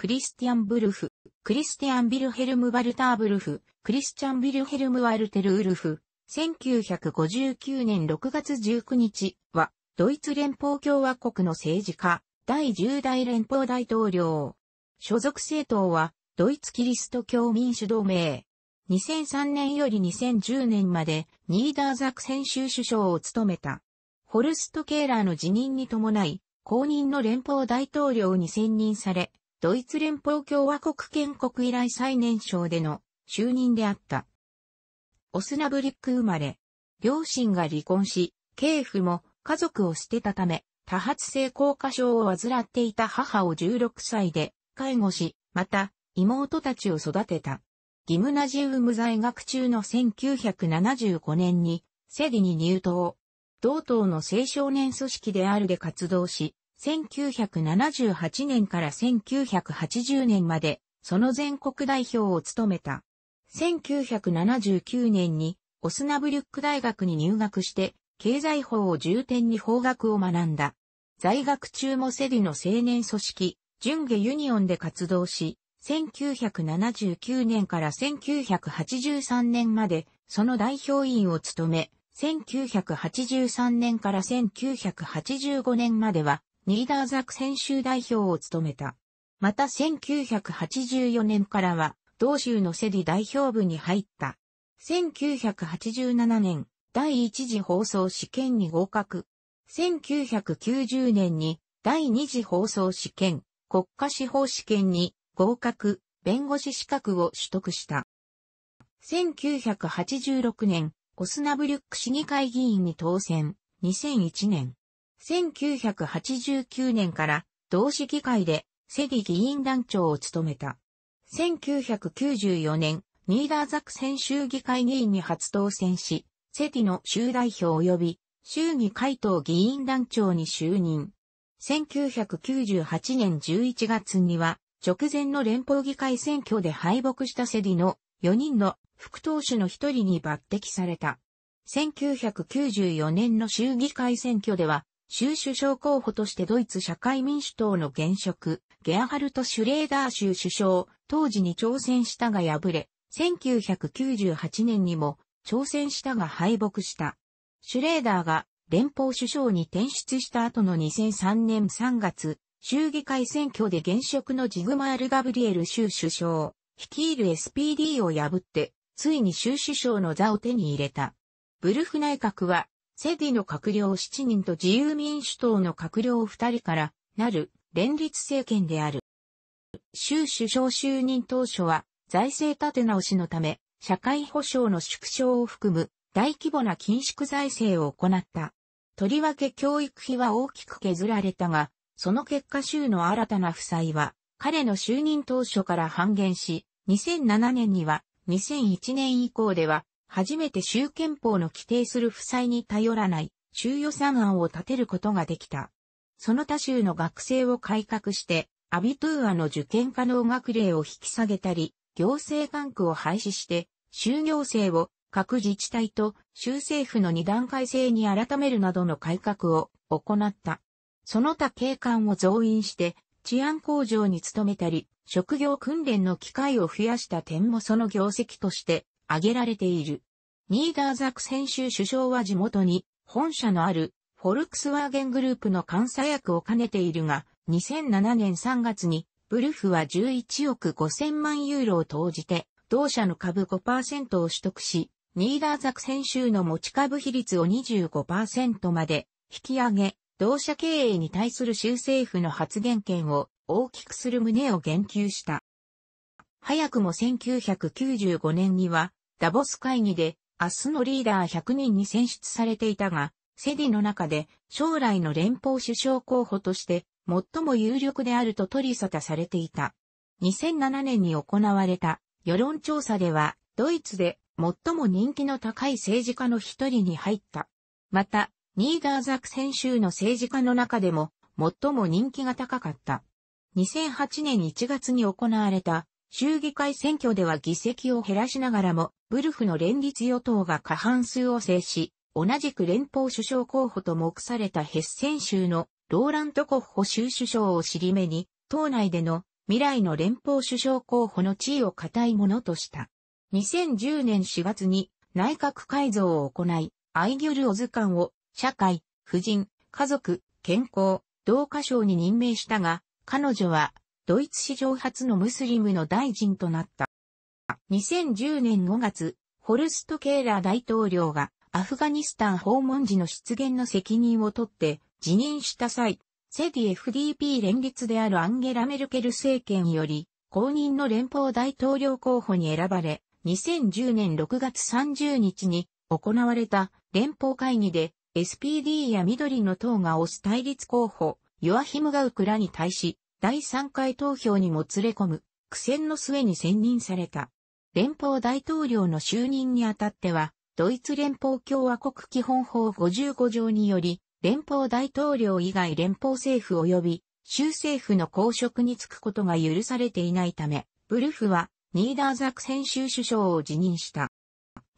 クリスティアン・ブルフ、クリスティアン・ビルヘルム・バルター・ブルフ、クリスチャン・ビルヘルム・ワルテル・ウルフ、1959年6月19日は、ドイツ連邦共和国の政治家、第10代連邦大統領。所属政党は、ドイツキリスト教民主同盟。2003年より2010年まで、ニーダーザクセン州首相を務めた。ホルスト・ケーラーの辞任に伴い、公認の連邦大統領に選任され、ドイツ連邦共和国建国以来最年少での就任であった。オスナブリック生まれ。両親が離婚し、ケーフも家族を捨てたため、多発性硬化症を患っていた母を16歳で介護し、また妹たちを育てた。ギムナジウム在学中の1975年にセディに入党。同党の青少年組織であるで活動し、1978年から1980年まで、その全国代表を務めた。1979年に、オスナブリュック大学に入学して、経済法を重点に法学を学んだ。在学中もセディの青年組織、純下ユニオンで活動し、1979年から1983年まで、その代表員を務め、1983年から1985年までは、ニーダーザク選手代表を務めた。また1984年からは、同州のセリ代表部に入った。1987年、第一次放送試験に合格。1990年に、第二次放送試験、国家司法試験に合格、弁護士資格を取得した。1986年、オスナブリュック市議会議員に当選。2001年、1989年から同市議会でセディ議員団長を務めた。1994年、ニーダーザクセン州議会議員に初当選し、セディの州代表及び州議会党議員団長に就任。1998年11月には、直前の連邦議会選挙で敗北したセディの4人の副党首の一人に抜擢された。1994年の州議会選挙では州首相候補としてドイツ社会民主党の現職、ゲアハルト・シュレーダー州首相、当時に挑戦したが敗れ、1998年にも挑戦したが敗北した。シュレーダーが連邦首相に転出した後の2003年3月、州議会選挙で現職のジグマール・ガブリエル州首相、率いる SPD を破って、ついに州首相の座を手に入れた。ブルフ内閣はセディの閣僚7人と自由民主党の閣僚2人からなる連立政権である。州首相就任当初は財政立て直しのため社会保障の縮小を含む大規模な緊縮財政を行った。とりわけ教育費は大きく削られたが、その結果州の新たな負債は彼の就任当初から半減し、2007年には2001年以降では初めて州憲法の規定する負債に頼らない州予算案を立てることができた。その他州の学生を改革して、アビトゥーアの受験可能学齢を引き下げたり、行政管区を廃止して、州行政を各自治体と州政府の二段階制に改めるなどの改革を行った。その他警官を増員して治安向上に努めたり、職業訓練の機会を増やした点もその業績として挙げられている。ニーダーザク選手。首相は地元に本社のあるフォルクスワーゲングループの監査役を兼ねているが、2007年3月にブルフは11億5000万ユーロを投じて、同社の株5%を取得し、ニーダーザク選手の持ち株比率を25%まで引き上げ、同社経営に対する州政府の発言権を大きくする旨を言及した。早くも1995年にはダボス会議で明日のリーダー100人に選出されていたが、セディの中で将来の連邦首相候補として最も有力であると取り沙汰されていた。2007年に行われた世論調査では、ドイツで最も人気の高い政治家の一人に入った。また、ニーダーザク選手の政治家の中でも最も人気が高かった。2008年1月に行われた衆議会選挙では議席を減らしながらもブルフの連立与党が過半数を制し、同じく連邦首相候補と目されたヘッセン州のローラントコッホ州首相を尻目に、党内での未来の連邦首相候補の地位を固いものとした。2010年4月に内閣改造を行い、アイギュル・オズカンを社会、婦人、家族、健康、同化省に任命したが、彼女はドイツ史上初のムスリムの大臣となった。2010年5月、ホルスト・ケーラー大統領がアフガニスタン訪問時の出現の責任を取って辞任した際、セディ FDP 連立であるアンゲラ・メルケル政権より公認の連邦大統領候補に選ばれ、2010年6月30日に行われた連邦会議で SPD や緑の党が推す対立候補、ヨアヒムガウクラに対し、第3回投票にもつれ込む苦戦の末に選任された。連邦大統領の就任にあたっては、ドイツ連邦共和国基本法55条により、連邦大統領以外連邦政府及び州政府の公職に就くことが許されていないため、ブルフはニーダーザクセン州首相を辞任した。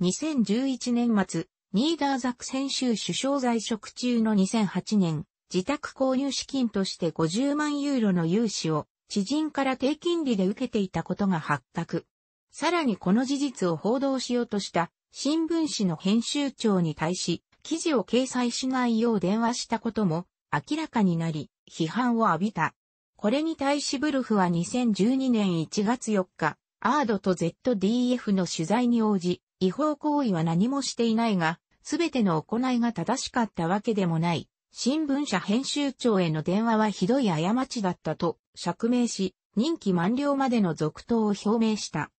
2011年末、ニーダーザクセン州首相在職中の2008年、自宅購入資金として50万ユーロの融資を知人から低金利で受けていたことが発覚。さらにこの事実を報道しようとした新聞紙の編集長に対し、記事を掲載しないよう電話したことも明らかになり、批判を浴びた。これに対しブルフは2012年1月4日、アードと ZDF の取材に応じ、違法行為は何もしていないが、すべての行いが正しかったわけでもない。新聞社編集長への電話はひどい過ちだったと釈明し、任期満了までの続投を表明した。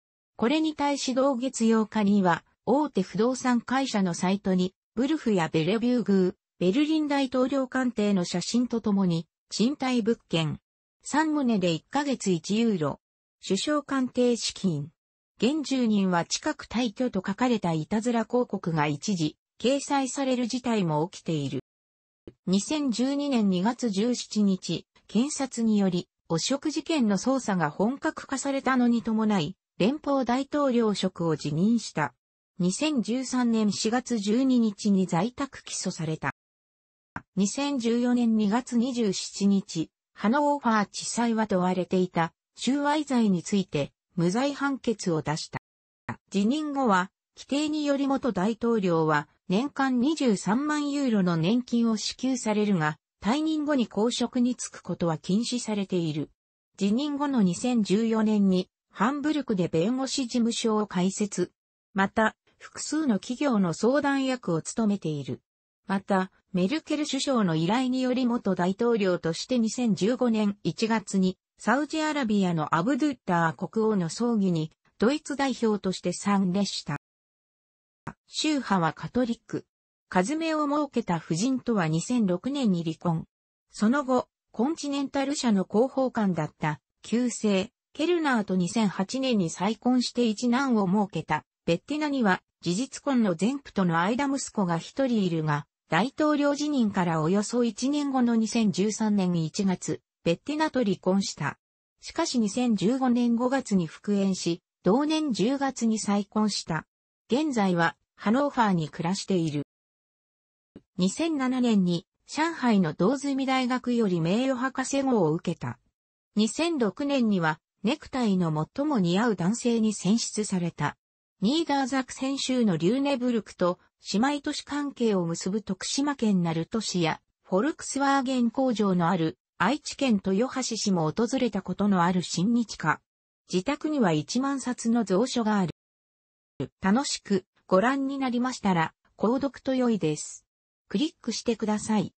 これに対し同月8日には、大手不動産会社のサイトに、ブルフやベレビューグー、ベルリン大統領官邸の写真とともに、賃貸物件。3棟で1ヶ月1ユーロ。首相官邸資金。現住人は近く退去と書かれたいたずら広告が一時、掲載される事態も起きている。2012年2月17日、検察により、汚職事件の捜査が本格化されたのに伴い、連邦大統領職を辞任した。2013年4月12日に在宅起訴された。2014年2月27日、ハノーファー地裁は問われていた収賄罪について無罪判決を出した。辞任後は、規定により元大統領は年間23万ユーロの年金を支給されるが、退任後に公職に就くことは禁止されている。辞任後の2014年にハンブルクで弁護士事務所を開設。また、複数の企業の相談役を務めている。また、メルケル首相の依頼により元大統領として2015年1月に、サウジアラビアのアブドゥッター国王の葬儀に、ドイツ代表として参列した。宗派はカトリック。カズメを設けた夫人とは2006年に離婚。その後、コンチネンタル社の広報官だった、旧姓、ケルナーと2008年に再婚して一男を設けた、ベッティナには事実婚の前夫との間息子が一人いるが、大統領辞任からおよそ1年後の2013年1月、ベッティナと離婚した。しかし2015年5月に復縁し、同年10月に再婚した。現在はハノーファーに暮らしている。2007年に上海の道住大学より名誉博士号を受けた。2006年にはネクタイの最も似合う男性に選出された。ニーダーザクセン州のリューネブルクと姉妹都市関係を結ぶ徳島県鳴門市やフォルクスワーゲン工場のある愛知県豊橋市も訪れたことのある新日課。自宅には1万冊の蔵書がある。楽しくご覧になりましたら、購読と良いです。クリックしてください。